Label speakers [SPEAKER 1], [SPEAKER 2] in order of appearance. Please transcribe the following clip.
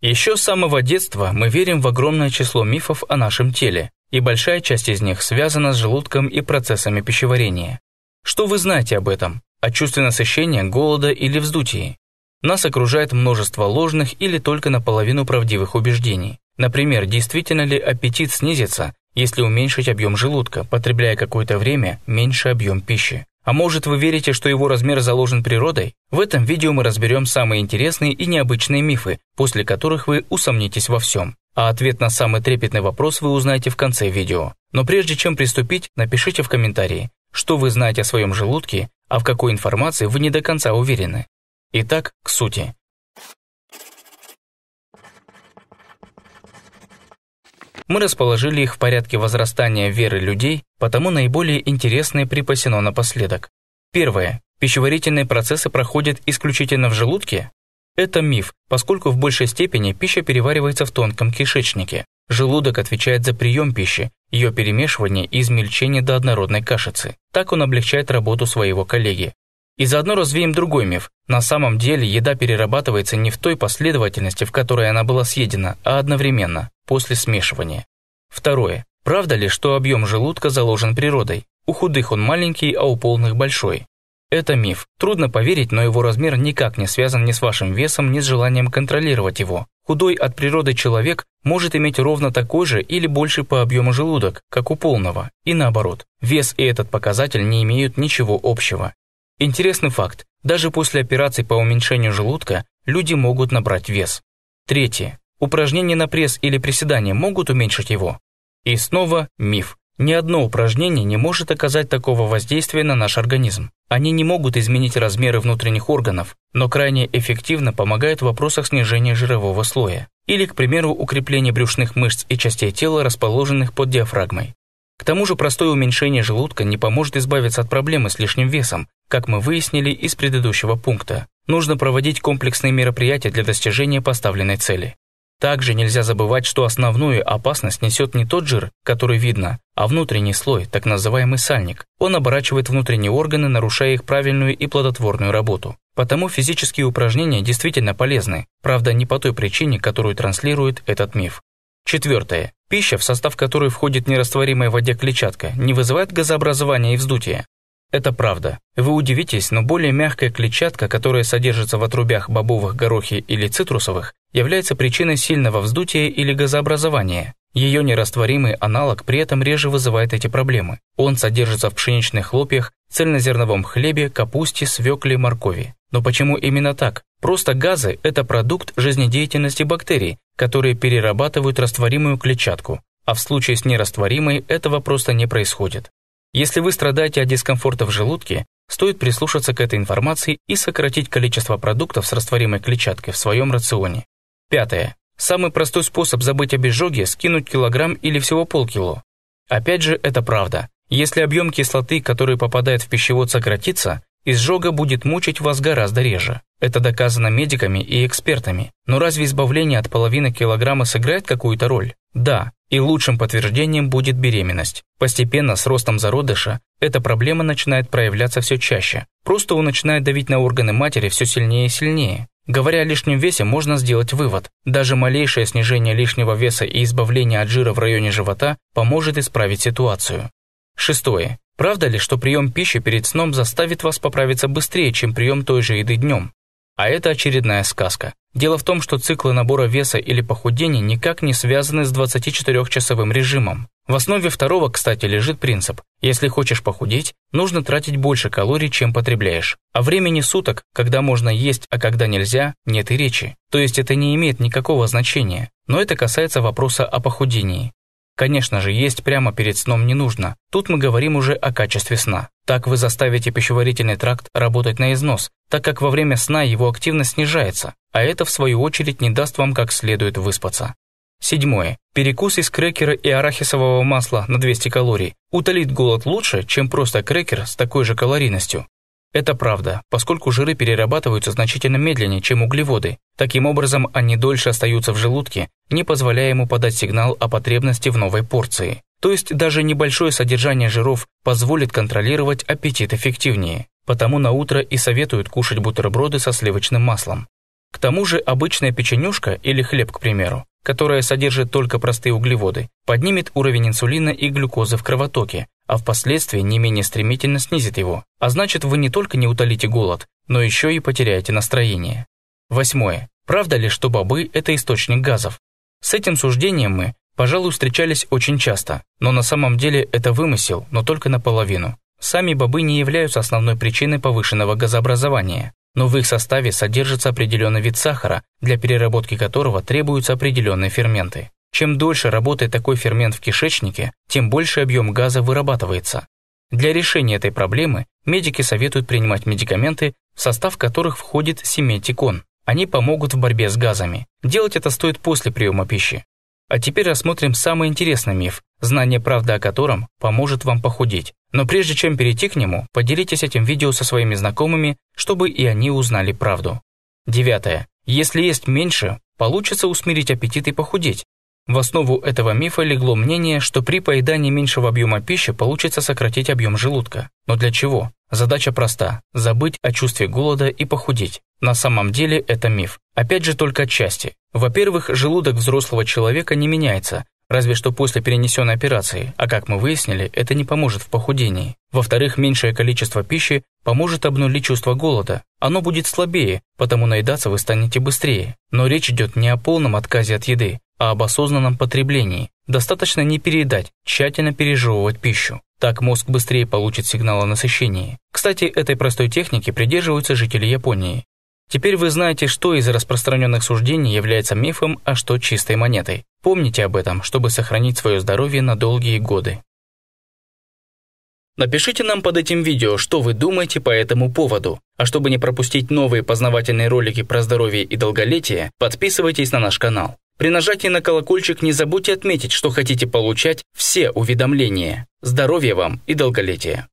[SPEAKER 1] Еще с самого детства мы верим в огромное число мифов о нашем теле, и большая часть из них связана с желудком и процессами пищеварения. Что вы знаете об этом? О чувстве насыщения, голода или вздутии? Нас окружает множество ложных или только наполовину правдивых убеждений. Например, действительно ли аппетит снизится, если уменьшить объем желудка, потребляя какое-то время меньше объем пищи? А может вы верите, что его размер заложен природой? В этом видео мы разберем самые интересные и необычные мифы, после которых вы усомнитесь во всем. А ответ на самый трепетный вопрос вы узнаете в конце видео. Но прежде чем приступить, напишите в комментарии, что вы знаете о своем желудке, а в какой информации вы не до конца уверены. Итак, к сути. Мы расположили их в порядке возрастания веры людей, потому наиболее интересные припасено напоследок. Первое. Пищеварительные процессы проходят исключительно в желудке? Это миф, поскольку в большей степени пища переваривается в тонком кишечнике. Желудок отвечает за прием пищи, ее перемешивание и измельчение до однородной кашицы. Так он облегчает работу своего коллеги. И заодно развеем другой миф. На самом деле еда перерабатывается не в той последовательности, в которой она была съедена, а одновременно после смешивания. Второе. Правда ли, что объем желудка заложен природой? У худых он маленький, а у полных большой. Это миф. Трудно поверить, но его размер никак не связан ни с вашим весом, ни с желанием контролировать его. Худой от природы человек может иметь ровно такой же или больше по объему желудок, как у полного, и наоборот. Вес и этот показатель не имеют ничего общего. Интересный факт. Даже после операций по уменьшению желудка люди могут набрать вес. Третье. Упражнения на пресс или приседания могут уменьшить его. И снова миф. Ни одно упражнение не может оказать такого воздействия на наш организм. Они не могут изменить размеры внутренних органов, но крайне эффективно помогают в вопросах снижения жирового слоя или, к примеру, укрепления брюшных мышц и частей тела, расположенных под диафрагмой. К тому же простое уменьшение желудка не поможет избавиться от проблемы с лишним весом, как мы выяснили из предыдущего пункта. Нужно проводить комплексные мероприятия для достижения поставленной цели. Также нельзя забывать, что основную опасность несет не тот жир, который видно, а внутренний слой, так называемый сальник. Он оборачивает внутренние органы, нарушая их правильную и плодотворную работу. Потому физические упражнения действительно полезны, правда не по той причине, которую транслирует этот миф. Четвертое. Пища, в состав которой входит нерастворимая в воде клетчатка, не вызывает газообразования и вздутия. Это правда. Вы удивитесь, но более мягкая клетчатка, которая содержится в отрубях бобовых, горохи или цитрусовых, является причиной сильного вздутия или газообразования. Ее нерастворимый аналог при этом реже вызывает эти проблемы. Он содержится в пшеничных хлопьях, цельнозерновом хлебе, капусте, свекле, моркови. Но почему именно так? Просто газы – это продукт жизнедеятельности бактерий, которые перерабатывают растворимую клетчатку. А в случае с нерастворимой этого просто не происходит. Если вы страдаете от дискомфорта в желудке, стоит прислушаться к этой информации и сократить количество продуктов с растворимой клетчаткой в своем рационе. Пятое. Самый простой способ забыть об изжоге – скинуть килограмм или всего полкило. Опять же, это правда. Если объем кислоты, который попадает в пищевод, сократится, изжога будет мучить вас гораздо реже. Это доказано медиками и экспертами. Но разве избавление от половины килограмма сыграет какую-то роль? Да, и лучшим подтверждением будет беременность. Постепенно, с ростом зародыша, эта проблема начинает проявляться все чаще. Просто он начинает давить на органы матери все сильнее и сильнее. Говоря о лишнем весе, можно сделать вывод. Даже малейшее снижение лишнего веса и избавление от жира в районе живота поможет исправить ситуацию. Шестое. Правда ли, что прием пищи перед сном заставит вас поправиться быстрее, чем прием той же еды днем? А это очередная сказка. Дело в том, что циклы набора веса или похудения никак не связаны с 24-часовым режимом. В основе второго, кстати, лежит принцип «если хочешь похудеть, нужно тратить больше калорий, чем потребляешь». А времени суток, когда можно есть, а когда нельзя, нет и речи. То есть это не имеет никакого значения. Но это касается вопроса о похудении. Конечно же, есть прямо перед сном не нужно. Тут мы говорим уже о качестве сна. Так вы заставите пищеварительный тракт работать на износ, так как во время сна его активность снижается, а это в свою очередь не даст вам как следует выспаться. Седьмое. Перекус из крекера и арахисового масла на 200 калорий утолит голод лучше, чем просто крекер с такой же калорийностью. Это правда, поскольку жиры перерабатываются значительно медленнее, чем углеводы, Таким образом, они дольше остаются в желудке, не позволяя ему подать сигнал о потребности в новой порции. То есть даже небольшое содержание жиров позволит контролировать аппетит эффективнее. Потому на утро и советуют кушать бутерброды со сливочным маслом. К тому же обычная печенюшка или хлеб, к примеру, которая содержит только простые углеводы, поднимет уровень инсулина и глюкозы в кровотоке, а впоследствии не менее стремительно снизит его. А значит, вы не только не утолите голод, но еще и потеряете настроение. Восьмое. Правда ли, что бобы – это источник газов? С этим суждением мы, пожалуй, встречались очень часто, но на самом деле это вымысел, но только наполовину. Сами бобы не являются основной причиной повышенного газообразования, но в их составе содержится определенный вид сахара, для переработки которого требуются определенные ферменты. Чем дольше работает такой фермент в кишечнике, тем больше объем газа вырабатывается. Для решения этой проблемы медики советуют принимать медикаменты, в состав которых входит симетикон. Они помогут в борьбе с газами. Делать это стоит после приема пищи. А теперь рассмотрим самый интересный миф, знание правды о котором поможет вам похудеть. Но прежде чем перейти к нему, поделитесь этим видео со своими знакомыми, чтобы и они узнали правду. Девятое. Если есть меньше, получится усмирить аппетит и похудеть. В основу этого мифа легло мнение, что при поедании меньшего объема пищи получится сократить объем желудка. Но для чего? Задача проста – забыть о чувстве голода и похудеть. На самом деле это миф. Опять же только отчасти. Во-первых, желудок взрослого человека не меняется, разве что после перенесенной операции, а как мы выяснили, это не поможет в похудении. Во-вторых, меньшее количество пищи поможет обнулить чувство голода. Оно будет слабее, потому наедаться вы станете быстрее. Но речь идет не о полном отказе от еды, а об осознанном потреблении. Достаточно не переедать, тщательно пережевывать пищу. Так мозг быстрее получит сигнал о насыщении. Кстати, этой простой техники придерживаются жители Японии. Теперь вы знаете, что из распространенных суждений является мифом, а что чистой монетой. Помните об этом, чтобы сохранить свое здоровье на долгие годы. Напишите нам под этим видео, что вы думаете по этому поводу. А чтобы не пропустить новые познавательные ролики про здоровье и долголетие, подписывайтесь на наш канал. При нажатии на колокольчик не забудьте отметить, что хотите получать все уведомления. Здоровья вам и долголетия!